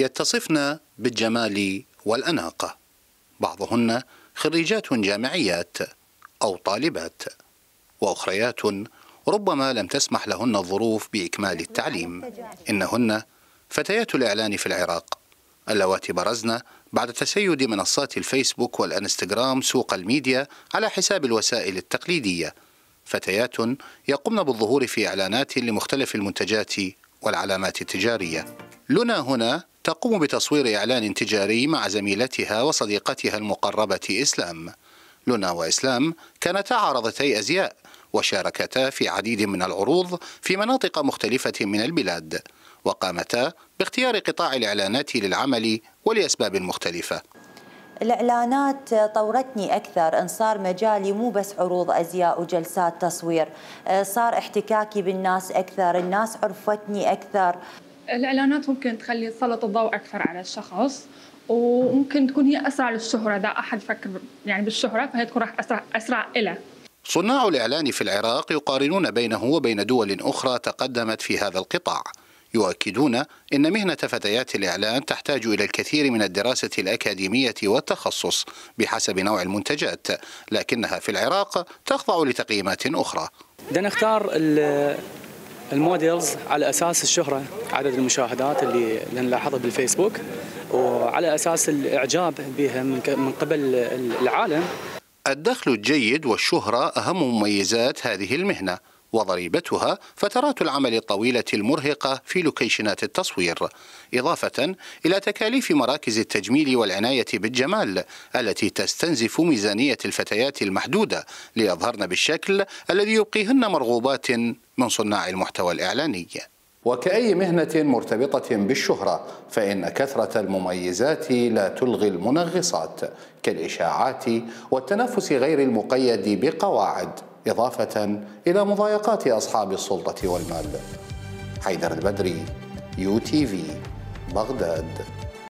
يتصفن بالجمال والأناقة بعضهن خريجات جامعيات أو طالبات وأخريات ربما لم تسمح لهن الظروف بإكمال التعليم إنهن فتيات الإعلان في العراق اللواتي برزن بعد تسيد منصات الفيسبوك والانستغرام سوق الميديا على حساب الوسائل التقليدية فتيات يقمن بالظهور في إعلانات لمختلف المنتجات والعلامات التجارية لنا هنا تقوم بتصوير إعلان تجاري مع زميلتها وصديقتها المقربة إسلام لنا وإسلام كانتا عارضتي أزياء وشاركتا في عديد من العروض في مناطق مختلفة من البلاد وقامتا باختيار قطاع الإعلانات للعمل ولأسباب مختلفة الإعلانات طورتني أكثر إن صار مجالي مو بس عروض أزياء وجلسات تصوير أه، صار احتكاكي بالناس أكثر الناس عرفتني أكثر الاعلانات ممكن تخلي تسلط الضوء اكثر على الشخص وممكن تكون هي اسرع للشهره اذا احد فكر يعني بالشهره فهي تكون راح اسرع اسرع له صناع الاعلان في العراق يقارنون بينه وبين دول اخرى تقدمت في هذا القطاع يؤكدون ان مهنه فتيات الاعلان تحتاج الى الكثير من الدراسه الاكاديميه والتخصص بحسب نوع المنتجات لكنها في العراق تخضع لتقييمات اخرى بدنا نختار الموديلز على اساس الشهره عدد المشاهدات اللي نلاحظها بالفيسبوك وعلى اساس الاعجاب بها من قبل العالم الدخل الجيد والشهره اهم مميزات هذه المهنه وضريبتها فترات العمل الطويلة المرهقة في لوكيشنات التصوير، إضافة إلى تكاليف مراكز التجميل والعناية بالجمال التي تستنزف ميزانية الفتيات المحدودة ليظهرن بالشكل الذي يبقيهن مرغوبات من صناع المحتوى الإعلاني وكأي مهنة مرتبطة بالشهرة فإن كثرة المميزات لا تلغي المنغصات كالإشاعات والتنافس غير المقيد بقواعد إضافة إلى مضايقات أصحاب السلطة والمال حيدر البدري يو تي في بغداد